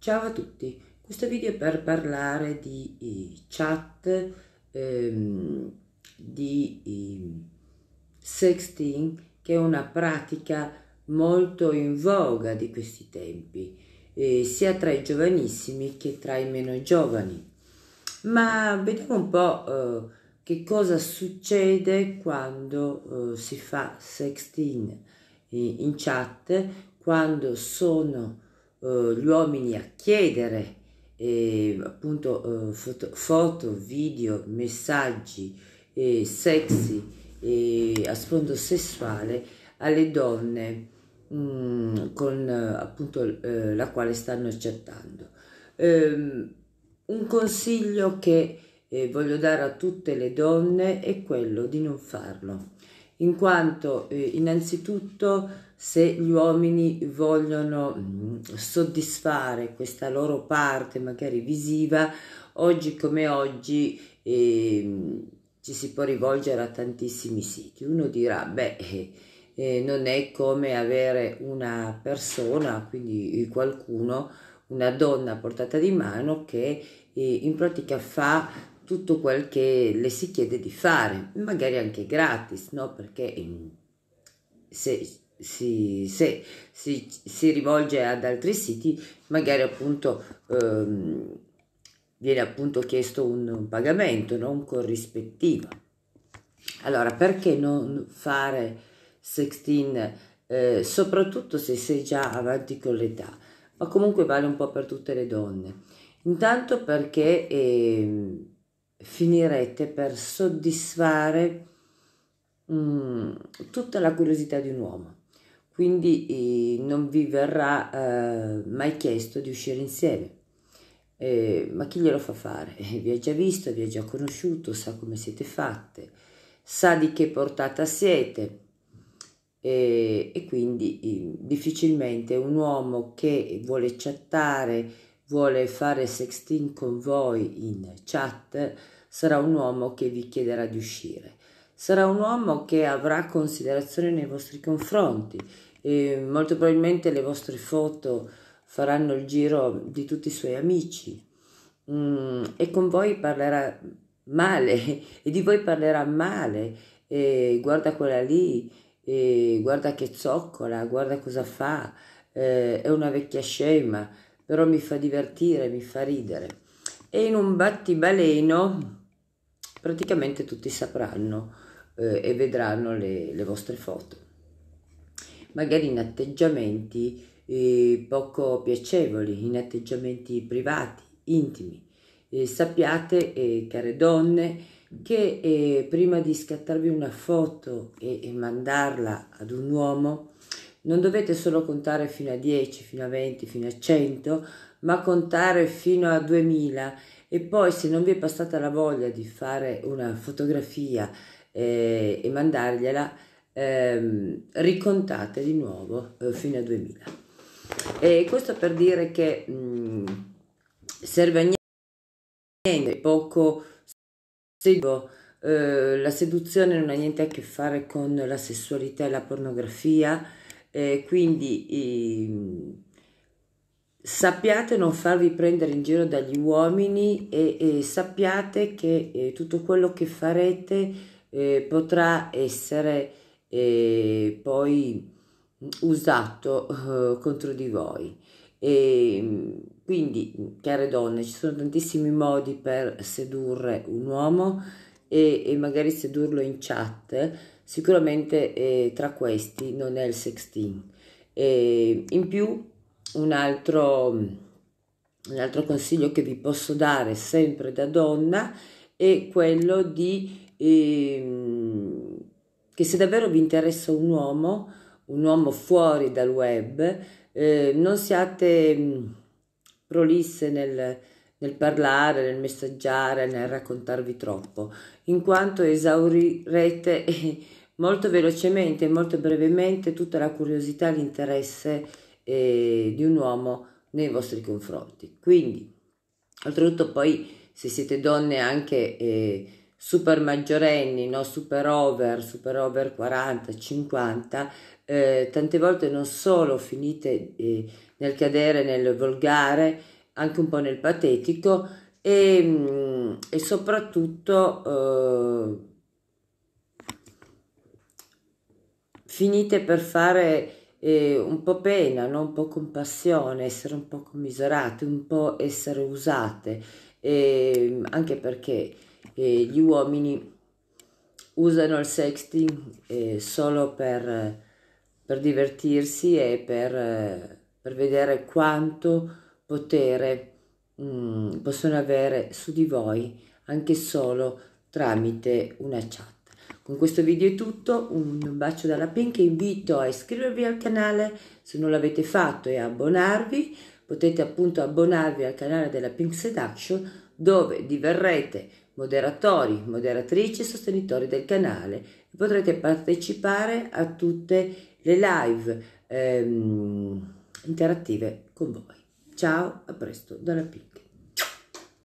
Ciao a tutti, questo video è per parlare di eh, chat, ehm, di eh, sexting, che è una pratica molto in voga di questi tempi, eh, sia tra i giovanissimi che tra i meno giovani. Ma vediamo un po' eh, che cosa succede quando eh, si fa sexting eh, in chat, quando sono eh, gli uomini a chiedere eh, appunto eh, foto, foto, video, messaggi eh, sexy a sfondo sessuale alle donne mh, mm, con appunto la quale stanno chattando. Ehm, un consiglio che voglio dare a tutte le donne è quello di non farlo in quanto eh, innanzitutto se gli uomini vogliono mm, soddisfare questa loro parte magari visiva, oggi come oggi eh, ci si può rivolgere a tantissimi siti. Uno dirà, beh, eh, eh non è come avere una persona, quindi eh, qualcuno, una donna portata di mano che eh, in pratica fa tutto quel che le si chiede di fare, magari anche gratis, no? Perché ehm, se si, se, si, si rivolge ad altri siti, magari appunto ehm, viene appunto chiesto un, un pagamento, non corrispettivo. Allora, perché non fare sexting eh, soprattutto se sei già avanti con l'età? Ma comunque vale un po' per tutte le donne. Intanto perché... Eh, finirete per soddisfare mh, mm, tutta la curiosità di un uomo. Quindi eh, non vi verrà eh, mai chiesto di uscire insieme. Eh, ma chi glielo fa fare? vi ha già visto, vi ha già conosciuto, sa come siete fatte, sa di che portata siete e quindi eh, difficilmente un uomo che vuole chattare vuole fare sexting con voi in chat, sarà un uomo che vi chiederà di uscire. Sarà un uomo che avrà considerazione nei vostri confronti e molto probabilmente le vostre foto faranno il giro di tutti i suoi amici mm, e con voi parlerà male e di voi parlerà male e guarda quella lì e guarda che zoccola guarda cosa fa eh, è una vecchia scema però mi fa divertire, mi fa ridere. E in un battibaleno praticamente tutti sapranno eh, e vedranno le, le, vostre foto, magari in atteggiamenti eh, poco piacevoli, in atteggiamenti privati, intimi. Eh, sappiate, eh, care donne, che eh, prima di scattarvi una foto e, e, mandarla ad un uomo non dovete solo contare fino a 10, fino a 20, fino a 100, ma contare fino a 2000 e poi se non vi è passata la voglia di fare una fotografia eh, e mandargliela, eh, ricontate di nuovo eh, fino a 2000. E questo per dire che mh, mm, serve a niente, poco seguo. Eh, la seduzione non ha niente a che fare con la sessualità e la pornografia, eh, quindi eh, sappiate non farvi prendere in giro dagli uomini e, e sappiate che eh, tutto quello che farete eh, potrà essere eh, poi usato eh, contro di voi. E, ehm, quindi, care donne, ci sono tantissimi modi per sedurre un uomo e, e magari sedurlo in chat Sicuramente eh, tra questi non è il sexting. E eh, in più un altro, mm, un altro consiglio che vi posso dare sempre da donna è quello di eh, che se davvero vi interessa un uomo, un uomo fuori dal web, eh, non siate mm, prolisse nel, nel, parlare, nel messaggiare, nel raccontarvi troppo, in quanto esaurirete molto velocemente e molto brevemente tutta la curiosità e l'interesse eh, di un uomo nei vostri confronti. Quindi, oltretutto poi se siete donne anche eh, super maggiorenni, no? super over, super over 40, 50, eh, tante volte non solo finite eh, nel cadere nel volgare, anche un po' nel patetico e, ehm, e soprattutto eh, finite per fare eh, un po' pena, no? un po' compassione, essere un po' commiserate, un po' essere usate, eh, anche perché eh, gli uomini usano il sexting eh, solo per, per, divertirsi e per, per vedere quanto potere mh, mm, possono avere su di voi anche solo tramite una chat. Con questo video è tutto, un bacio dalla Pink, invito a iscrivervi al canale se non l'avete fatto e a abbonarvi, potete appunto abbonarvi al canale della Pink Seduction dove diverrete moderatori, moderatrici e sostenitori del canale e potrete partecipare a tutte le live ehm, interattive con voi. Ciao, a presto dalla Pink.